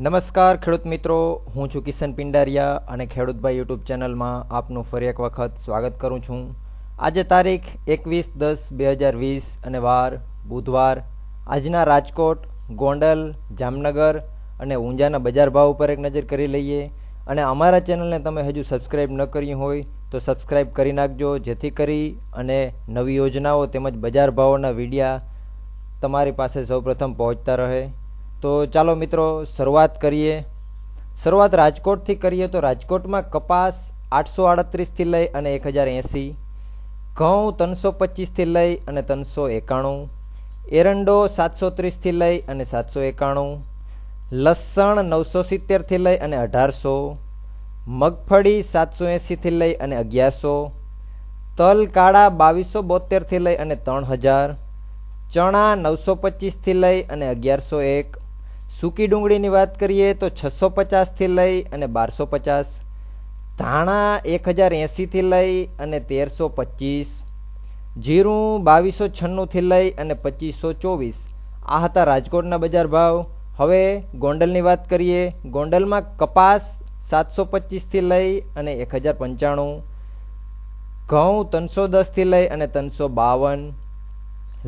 નમસ્કાર ખેડૂત મિત્રો હું છું કિશન પિંડારિયા અને ખેડૂતભાઈ યુટ્યુબ ચેનલમાં આપનું ફરી એક વખત સ્વાગત કરું છું આજે તારીખ એકવીસ દસ બે હજાર વીસ અને વાર બુધવાર આજના રાજકોટ ગોંડલ જામનગર અને ઊંઝાના બજાર ભાવ ઉપર એક નજર કરી લઈએ અને અમારા ચેનલને તમે હજુ સબસ્ક્રાઈબ ન કરી હોય તો સબસ્ક્રાઈબ કરી નાખજો જેથી કરી અને નવી યોજનાઓ તેમજ બજાર ભાવોના વિડીયા તમારી પાસે સૌપ્રથમ પહોંચતા રહે તો ચાલો મિત્રો શરૂઆત કરીએ શરૂઆત રાજકોટથી કરીએ તો રાજકોટમાં કપાસ આઠસો આડત્રીસથી લઈ અને એક હજાર એંસી ઘઉં ત્રણસો પચીસથી લઈ અને ત્રણસો એકાણું એરંડો સાતસો ત્રીસથી લઈ અને સાતસો એકાણું લસણ નવસો સિત્તેરથી લઈ અને અઢારસો મગફળી સાતસો એંસીથી લઈ અને અગિયારસો તલ કાળા બાવીસો બોતેરથી લઈ અને ત્રણ હજાર ચણા નવસો પચીસથી લઈ અને અગિયારસો એક સૂકી ડુંગળીની વાત કરીએ તો છસો પચાસથી લઈ અને બારસો પચાસ ધાણા એક હજાર એંસીથી લઈ અને તેરસો પચીસ જીરું બાવીસો છન્નુંથી લઈ અને પચીસો ચોવીસ આ હતા રાજકોટના બજાર ભાવ હવે ગોંડલની વાત કરીએ ગોંડલમાં કપાસ સાતસો પચીસથી લઈ અને એક હજાર પંચાણું ઘઉં ત્રણસો દસથી લઈ અને ત્રણસો બાવન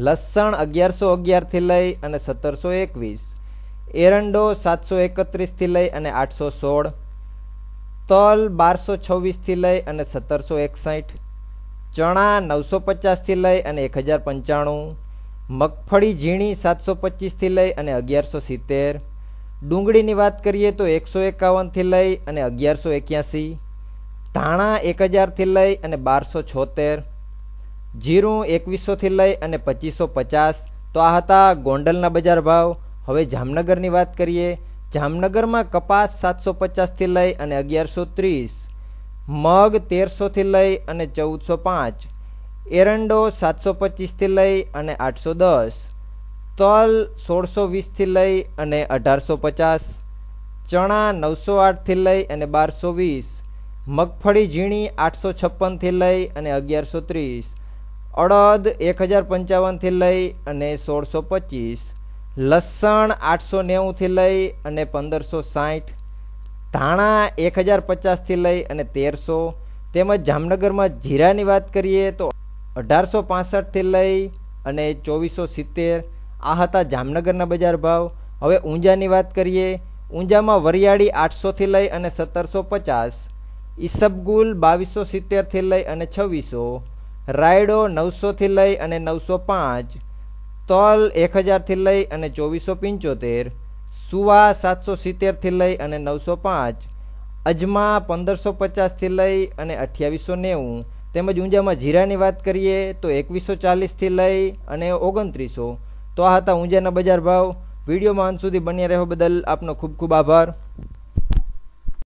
લસણ અગિયારસો અગિયારથી લઈ અને સત્તરસો એકવીસ એરંડો સાતસો એકત્રીસથી લઈ અને આઠસો સોળ તલ બારસો છવ્વીસથી લઈ અને સત્તરસો એકસઠ ચણા નવસો પચાસથી લઈ અને એક હજાર પંચાણું મગફળી ઝીણી સાતસો પચીસથી લઈ અને અગિયારસો સિત્તેર ડુંગળીની વાત કરીએ તો એકસો એકાવનથી લઈ અને અગિયારસો એક્યાસી ધાણા એક હજારથી લઈ અને બારસો છોતેર જીરું એકવીસોથી લઈ અને પચીસો પચાસ તો આ હતા ગોંડલના બજાર ભાવ હવે જામનગરની વાત કરીએ જામનગરમાં કપાસ સાતસો પચાસથી લઈ અને અગિયારસો ત્રીસ મગ તેરસોથી લઈ અને ચૌદસો પાંચ એરંડો સાતસો પચીસથી લઈ અને આઠસો દસ તલ સોળસો વીસથી લઈ અને અઢારસો પચાસ ચણા નવસો આઠથી લઈ અને બારસો વીસ મગફળી ઝીણી આઠસો છપ્પનથી લઈ અને અગિયારસો ત્રીસ અડદ એક હજાર પંચાવનથી લઈ અને સોળસો પચીસ લસણ આઠસો નેવુંથી લઈ અને પંદરસો સાઠ ધાણા એક હજાર પચાસથી લઈ અને તેરસો તેમજ જામનગરમાં જીરાની વાત કરીએ તો અઢારસો પાસઠથી લઈ અને ચોવીસો સિત્તેર આ હતા જામનગરના બજાર ભાવ હવે ઊંઝાની વાત કરીએ ઊંઝામાં વરિયાળી આઠસોથી લઈ અને સત્તરસો પચાસ ઈસબગુલ બાવીસો સિત્તેરથી લઈ અને છવ્વીસો રાયડો નવસોથી લઈ અને નવસો પાંચ તલ એક હજારથી લઈ અને ચોવીસો પંચોતેર સુવા સાતસો સિત્તેરથી લઈ અને નવસો પાંચ અજમા પંદરસો પચાસથી લઈ અને અઠ્યાવીસો નેવું તેમજ ઊંઝામાં જીરાની વાત કરીએ તો એકવીસો ચાલીસથી લઈ અને ઓગણત્રીસો તો આ હતા ઊંઝાના બજાર ભાવ વિડીયોમાં અંત સુધી બન્યા રહેવા બદલ આપનો ખૂબ ખૂબ આભાર